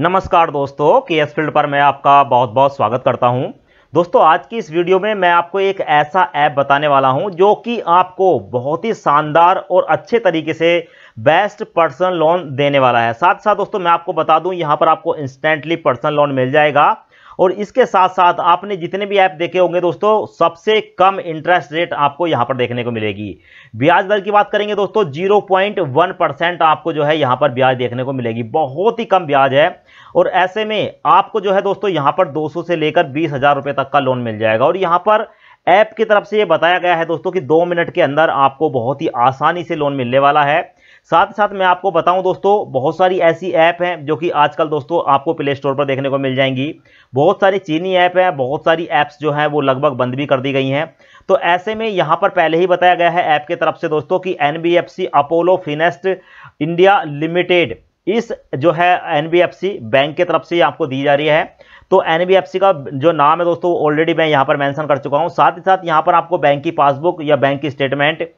नमस्कार दोस्तों के एस फील्ड पर मैं आपका बहुत बहुत स्वागत करता हूं दोस्तों आज की इस वीडियो में मैं आपको एक ऐसा ऐप बताने वाला हूं जो कि आपको बहुत ही शानदार और अच्छे तरीके से बेस्ट पर्सनल लोन देने वाला है साथ साथ दोस्तों मैं आपको बता दूं यहां पर आपको इंस्टेंटली पर्सनल लोन मिल जाएगा और इसके साथ साथ आपने जितने भी ऐप देखे होंगे दोस्तों सबसे कम इंटरेस्ट रेट आपको यहां पर देखने को मिलेगी ब्याज दर की बात करेंगे दोस्तों जीरो पॉइंट वन परसेंट आपको जो है यहां पर ब्याज देखने को मिलेगी बहुत ही कम ब्याज है और ऐसे में आपको जो है दोस्तों यहां पर दो से लेकर बीस हजार रुपए तक का लोन मिल जाएगा और यहां पर ऐप की तरफ से ये बताया गया है दोस्तों कि दो मिनट के अंदर आपको बहुत ही आसानी से लोन मिलने वाला है साथ ही साथ मैं आपको बताऊं दोस्तों बहुत सारी ऐसी ऐप हैं जो कि आजकल दोस्तों आपको प्ले स्टोर पर देखने को मिल जाएंगी बहुत सारी चीनी ऐप हैं बहुत सारी ऐप्स जो हैं वो लगभग बंद भी कर दी गई हैं तो ऐसे में यहाँ पर पहले ही बताया गया है ऐप की तरफ से दोस्तों कि N Apollo finest India limited इस जो है एनबीएफसी बैंक की तरफ से आपको दी जा रही है तो एनबीएफसी का जो नाम है दोस्तों ऑलरेडी मैं यहाँ पर मेंशन कर चुका हूं साथ ही साथ यहां पर आपको बैंक की पासबुक या बैंक की स्टेटमेंट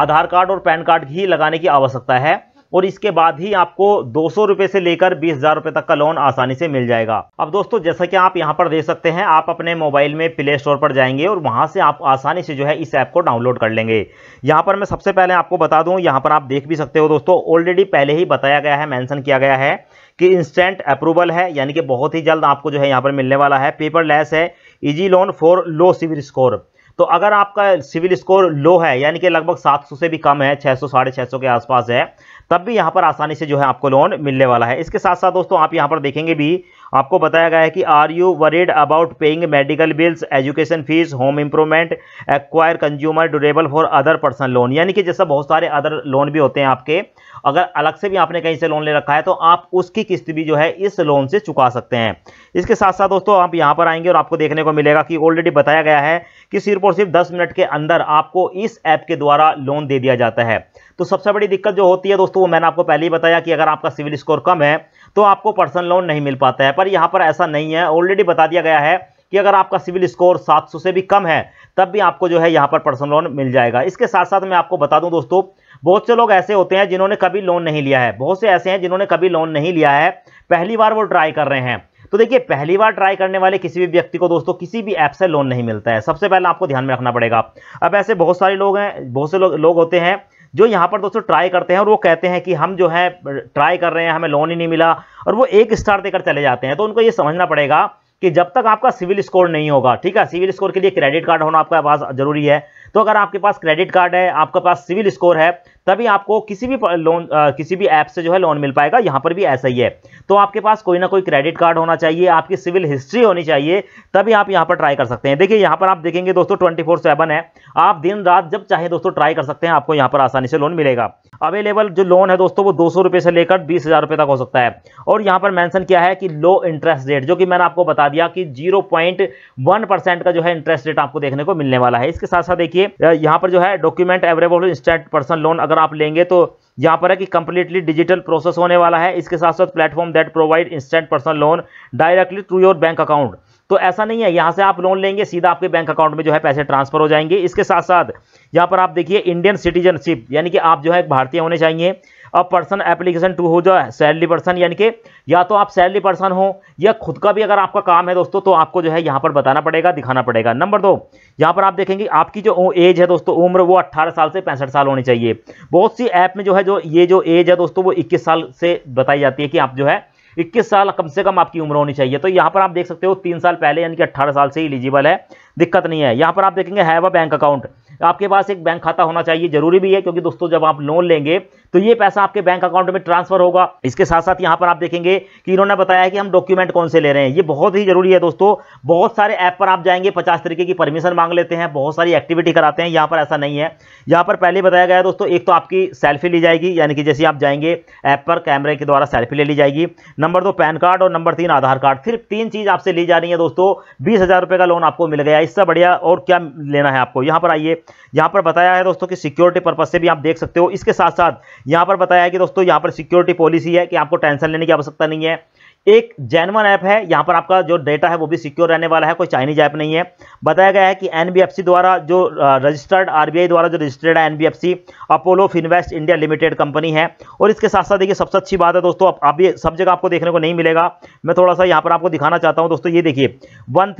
आधार कार्ड और पैन कार्ड ही लगाने की आवश्यकता है और इसके बाद ही आपको दो सौ से लेकर बीस हजार तक का लोन आसानी से मिल जाएगा अब दोस्तों जैसा कि आप यहाँ पर देख सकते हैं आप अपने मोबाइल में प्ले स्टोर पर जाएंगे और वहां से आप आसानी से जो है इस ऐप को डाउनलोड कर लेंगे यहाँ पर मैं सबसे पहले आपको बता दूं यहाँ पर आप देख भी सकते हो दोस्तों ऑलरेडी पहले ही बताया गया है मैंसन किया गया है कि इंस्टेंट अप्रूवल है यानी कि बहुत ही जल्द आपको जो है यहाँ पर मिलने वाला है पेपर लेस है easy loan for low CIBIL score तो अगर आपका सिविल स्कोर लो है यानी कि लगभग 700 से भी कम है 600 सौ साढ़े छः के आसपास है तब भी यहाँ पर आसानी से जो है आपको लोन मिलने वाला है इसके साथ साथ दोस्तों आप यहाँ पर देखेंगे भी आपको बताया गया है कि are you worried about paying medical bills education fees home improvement acquire consumer durable for other person loan यानी कि जैसा बहुत सारे अदर लोन भी होते हैं आपके अगर अलग से भी आपने कहीं से लोन ले रखा है तो आप उसकी किस्त भी जो है इस लोन से चुका सकते हैं इसके साथ साथ दोस्तों आप यहाँ पर आएंगे और आपको देखने को मिलेगा कि ऑलरेडी बताया गया है कि सिर्फ और सिर्फ दस मिनट के अंदर आपको इस ऐप के द्वारा लोन दे दिया जाता है तो सबसे बड़ी दिक्कत जो होती है दोस्तों वो मैंने आपको पहले ही बताया कि अगर आपका सिविल स्कोर कम है तो आपको पर्सनल लोन नहीं मिल पाता है पर यहाँ पर ऐसा नहीं है ऑलरेडी बता दिया गया है कि अगर आपका सिविल स्कोर 700 से भी कम है तब भी आपको जो है यहाँ पर पर्सनल लोन मिल जाएगा इसके साथ साथ मैं आपको बता दूं दोस्तों बहुत से लोग ऐसे होते हैं जिन्होंने कभी लोन नहीं लिया है बहुत से ऐसे हैं जिन्होंने कभी लोन नहीं लिया है पहली बार वो ट्राई कर रहे हैं तो देखिए पहली बार ट्राई करने वाले किसी भी व्यक्ति को दोस्तों किसी भी ऐप से लोन नहीं मिलता है सबसे पहले आपको ध्यान में रखना पड़ेगा अब ऐसे बहुत सारे लोग हैं बहुत से लोग लोग होते हैं जो यहाँ पर दोस्तों ट्राई करते हैं और वो कहते हैं कि हम जो है ट्राई कर रहे हैं हमें लोन ही नहीं मिला और वो एक स्टार देकर चले जाते हैं तो उनको ये समझना पड़ेगा कि जब तक आपका सिविल स्कोर नहीं होगा ठीक है सिविल स्कोर के लिए क्रेडिट कार्ड होना आपका पास जरूरी है तो अगर आपके पास क्रेडिट कार्ड है आपके पास सिविल स्कोर है तभी आपको किसी भी लोन किसी भी ऐप से जो है लोन मिल पाएगा यहाँ पर भी ऐसा ही है तो आपके पास कोई ना कोई क्रेडिट कार्ड होना चाहिए आपकी सिविल हिस्ट्री होनी चाहिए तभी आप यहाँ पर ट्राई कर सकते हैं देखिए यहाँ पर आप देखेंगे दोस्तों ट्वेंटी है आप दिन रात जब चाहे दोस्तों ट्राई कर सकते हैं आपको यहाँ पर आसानी से लोन मिलेगा अवेलेबल जो लोन है दोस्तों वो दो सौ से लेकर बीस हज़ार तक हो सकता है और यहाँ पर मैंसन किया है कि लो इंटरेस्ट रेट जो कि मैंने आपको बता दिया कि जीरो का जो है इंटरेस्ट रेट आपको देखने को मिलने वाला है इसके साथ साथ देखिए यहाँ पर जो है document available instant person loan अगर आप लेंगे तो यहाँ पर है कि कंप्लीटली डिजिटल प्रोसेस होने वाला है इसके साथ साथ platform that provide instant personal loan directly to your bank account तो ऐसा नहीं है यहाँ से आप लोन लेंगे सीधा आपके बैंक अकाउंट में जो है पैसे ट्रांसफर हो जाएंगे इसके साथ साथ यहाँ पर आप देखिए इंडियन सिटीजनशिप यानी कि आप जो है एक भारतीय होने चाहिए अब पर्सन एप्लीकेशन टू हो जाए सैलरी पर्सन यानी कि या तो आप सैलरी पर्सन हो या खुद का भी अगर आपका काम है दोस्तों तो आपको जो है यहाँ पर बताना पड़ेगा दिखाना पड़ेगा नंबर दो यहाँ पर आप देखेंगे आपकी जो एज है दोस्तों उम्र वो 18 साल से पैंसठ साल होनी चाहिए बहुत सी ऐप में जो है जो ये जो एज है दोस्तों वो इक्कीस साल से बताई जाती है कि आप जो है इक्कीस साल कम से कम आपकी उम्र होनी चाहिए तो यहाँ पर आप देख सकते हो तीन साल पहले यानी कि अट्ठारह साल से इलिजिबल है दिक्कत नहीं है यहाँ पर आप देखेंगे हैव अ बैंक अकाउंट आपके पास एक बैंक खाता होना चाहिए जरूरी भी है क्योंकि दोस्तों जब आप लोन लेंगे तो ये पैसा आपके बैंक अकाउंट में ट्रांसफर होगा इसके साथ साथ यहाँ पर आप देखेंगे कि इन्होंने बताया कि हम डॉक्यूमेंट कौन से ले रहे हैं ये बहुत ही जरूरी है दोस्तों बहुत सारे ऐप पर आप जाएंगे पचास तरीके की परमिशन मांग लेते हैं बहुत सारी एक्टिविटी कराते हैं यहाँ पर ऐसा नहीं है यहाँ पर पहले बताया गया दोस्तों एक तो आपकी सेल्फी ली जाएगी यानी कि जैसे आप जाएंगे ऐप पर कैमरे के द्वारा सेल्फी ले ली जाएगी नंबर दो पैन कार्ड और नंबर तीन आधार कार्ड सिर्फ तीन चीज़ आपसे ली जा रही है दोस्तों बीस हज़ार रुपये का लोन आपको मिल गया इससे बढ़िया और क्या लेना है आपको यहाँ पर आइए यहाँ पर बताया है दोस्तों कि सिक्योरिटी पर्पज से भी आप देख सकते हो इसके साथ साथ यहाँ पर बताया है कि दोस्तों यहाँ पर सिक्योरिटी पॉलिसी है कि आपको टेंशन लेने की आवश्यकता नहीं है एक जैनवन ऐप है यहाँ पर आपका जो डेटा है वो भी सिक्योर रहने वाला है कोई चाइनीज ऐप नहीं है बताया गया है कि एन द्वारा जो रजिस्टर्ड आर द्वारा जो रजिस्टर्ड है N Apollo Finvest India limited company है और इसके साथ साथ देखिए सबसे अच्छी बात है दोस्तों आप ये सब जगह आपको देखने को नहीं मिलेगा मैं थोड़ा सा यहाँ पर आपको दिखाना चाहता हूँ दोस्तों ये देखिए वन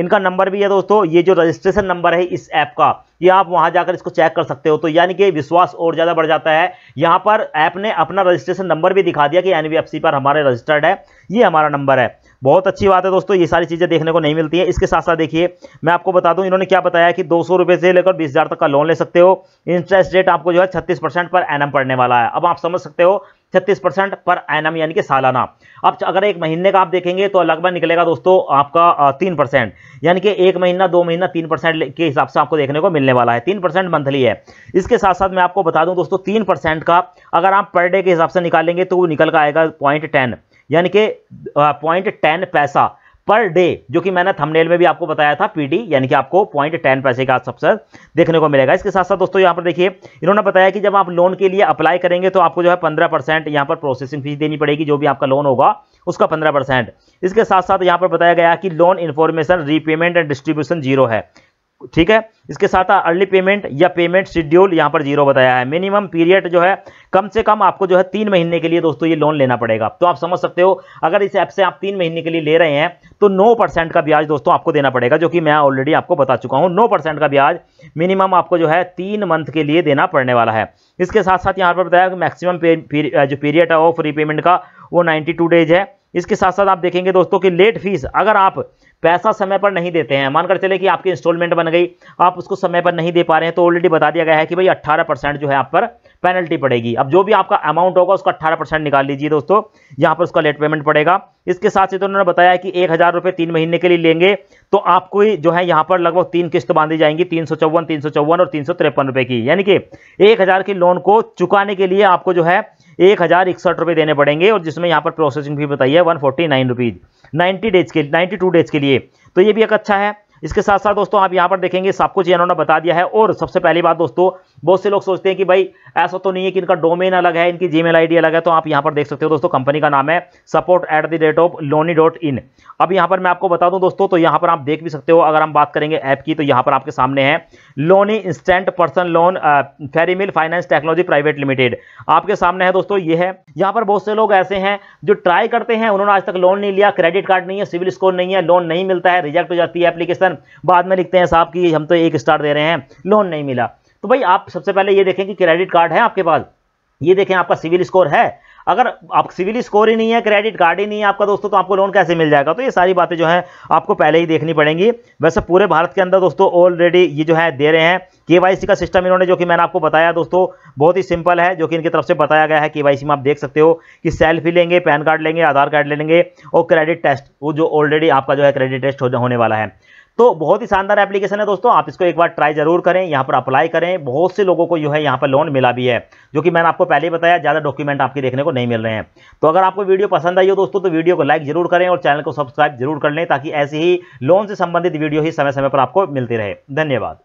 इनका नंबर भी है दोस्तों ये जो रजिस्ट्रेशन नंबर है इस ऐप का ये आप वहां जाकर इसको चेक कर सकते हो तो यानी कि विश्वास और ज़्यादा बढ़ जाता है यहाँ पर ऐप ने अपना रजिस्ट्रेशन नंबर भी दिखा दिया कि एन पर हमारे रजिस्टर्ड है ये हमारा नंबर है बहुत अच्छी बात है दोस्तों ये सारी चीज़ें देखने को नहीं मिलती है इसके साथ साथ देखिए मैं आपको बता दूं इन्होंने क्या बताया कि दो सौ से लेकर बीस हज़ार तक का लोन ले सकते हो इंटरेस्ट रेट आपको जो है छत्तीस परसेंट पर एनएम पड़ने वाला है अब आप समझ सकते हो छत्तीस परसेंट पर एन यानी कि सालाना अब अगर एक महीने का आप देखेंगे तो लगभग निकलेगा दोस्तों आपका तीन परसेंट यानी कि एक महीना दो महीना तीन परसेंट के हिसाब से आपको देखने को मिलने वाला है तीन परसेंट मंथली है इसके साथ साथ मैं आपको बता दूं दोस्तों तीन परसेंट का अगर आप पर डे के हिसाब से निकालेंगे तो वो निकल का आएगा पॉइंट टेन यानी कि पॉइंट टेन पैसा पर डे जो कि मैंने थंबनेल में भी आपको बताया था पीडी यानी कि आपको पॉइंट टेन पैसे का सबसे देखने को मिलेगा इसके साथ साथ दोस्तों यहां पर देखिए इन्होंने बताया कि जब आप लोन के लिए अप्लाई करेंगे तो आपको जो है पंद्रह परसेंट यहां पर प्रोसेसिंग फीस देनी पड़ेगी जो भी आपका लोन होगा उसका पंद्रह परसेंट इसके साथ साथ यहां पर बताया गया कि loan information repayment and distribution zero है ठीक है इसके साथ अर्ली पेमेंट या पेमेंट शेड्यूल यहाँ पर जीरो बताया है मिनिमम पीरियड जो है कम से कम आपको जो है तीन महीने के लिए दोस्तों ये लोन लेना पड़ेगा तो आप समझ सकते हो अगर इस ऐप से आप तीन महीने के लिए ले रहे हैं तो नौ परसेंट का ब्याज दोस्तों आपको देना पड़ेगा जो कि मैं ऑलरेडी आपको बता चुका हूँ नौ परसेंट का ब्याज मिनिमम आपको जो है तीन मंथ के लिए देना पड़ने वाला है इसके साथ साथ यहाँ पर बताया कि मैक्सिमम जो पीरियड है ऑफ रीपेमेंट का वो नाइन्टी डेज है इसके साथ साथ आप देखेंगे दोस्तों कि लेट फीस अगर आप पैसा समय पर नहीं देते हैं मानकर चले कि आपकी इंस्टॉलमेंट बन गई आप उसको समय पर नहीं दे पा रहे हैं तो ऑलरेडी बता दिया गया है कि भाई 18 परसेंट जो है आप पर पेनल्टी पड़ेगी अब जो भी आपका अमाउंट होगा उसका 18 परसेंट निकाल लीजिए दोस्तों यहाँ पर उसका लेट पेमेंट पड़ेगा इसके साथ ही तो उन्होंने बताया कि एक हज़ार रुपये तीन महीने के लिए लेंगे तो आपको जो है यहाँ पर लगभग तीन किस्त बांधी जाएंगी तीन सौ चौवन तीन सौ चौवन और तीन सौ तिरपन की यानी कि एक हज़ार की लोन को चुकाने के लिए आपको जो है एक हज़ार इकसठ रुपये देने पड़ेंगे और जिसमें यहाँ पर प्रोसेसिंग फी बताइए one forty nine rupees ninety days के नाइन्टी टू डेज के लिए तो ये भी एक अच्छा है इसके साथ साथ दोस्तों आप यहाँ पर देखेंगे सब कुछ इन्होंने बता दिया है और सबसे पहली बात दोस्तों बहुत से लोग सोचते हैं कि भाई ऐसा तो नहीं है कि इनका डोमेन अलग है इनकी जीमेल आईडी अलग है तो आप यहाँ पर देख सकते हो दोस्तों कंपनी का नाम है support at the rate of Loanee dot in अब यहाँ पर मैं आपको बता दूँ दोस्तों तो यहाँ पर आप देख भी सकते हो अगर हम बात करेंगे ऐप की तो यहाँ पर आपके सामने है लोनी इंस्टेंट पर्सन लोन फेरीमिल फाइनेंस टेक्नोलॉजी प्राइवेट लिमिटेड आपके सामने है दोस्तों ये है यहाँ पर बहुत से लोग ऐसे हैं जो ट्राई करते हैं उन्होंने आज तक लोन नहीं लिया क्रेडिट कार्ड नहीं है सिविल स्कोर नहीं है लोन नहीं मिलता है रिजेक्ट हो जाती है एप्लीकेशन लेकिन बाद में लिखते हैं साहब कि हम तो एक स्टार दे रहे हैं लोन नहीं मिला तो भाई आप सबसे पहले ये देखें कि क्रेडिट कार्ड है आपके पास ये देखें आपका सिविल स्कोर है अगर आप सिविल स्कोर ही नहीं है क्रेडिट कार्ड ही नहीं है आपका दोस्तों तो आपको लोन कैसे मिल जाएगा तो ये सारी बातें जो है आपको पहले ही देखनी पड़ेंगी वैसे पूरे भारत के अंदर दोस्तों ऑलरेडी ये जो है दे रहे हैं केवाईसी का सिस्टम इन्होंने जो कि मैंने आपको बताया दोस्तों बहुत ही सिंपल है जो कि इनकी तरफ से बताया गया है के में आप देख सकते हो कि सेल्फी लेंगे पैन कार्ड लेंगे आधार कार्ड ले लेंगे और क्रेडिट टेस्ट वो जो ऑलरेडी आपका जो है क्रेडिट टेस्ट होने वाला है तो बहुत ही शानदार एप्लीकेशन है दोस्तों आप इसको एक बार ट्राई जरूर करें यहाँ पर अप्लाई करें बहुत से लोगों को जो है यहाँ पर लोन मिला भी है जो कि मैंने आपको पहले ही बताया ज़्यादा डॉक्यूमेंट आपके देखने को नहीं मिल रहे हैं तो अगर आपको वीडियो पसंद आई हो दोस्तों तो वीडियो को लाइक जरूर करें और चैनल को सब्सक्राइब जरूर कर लें ताकि ऐसी ही लोन से संबंधित वीडियो ही समय समय पर आपको मिलती रहे धन्यवाद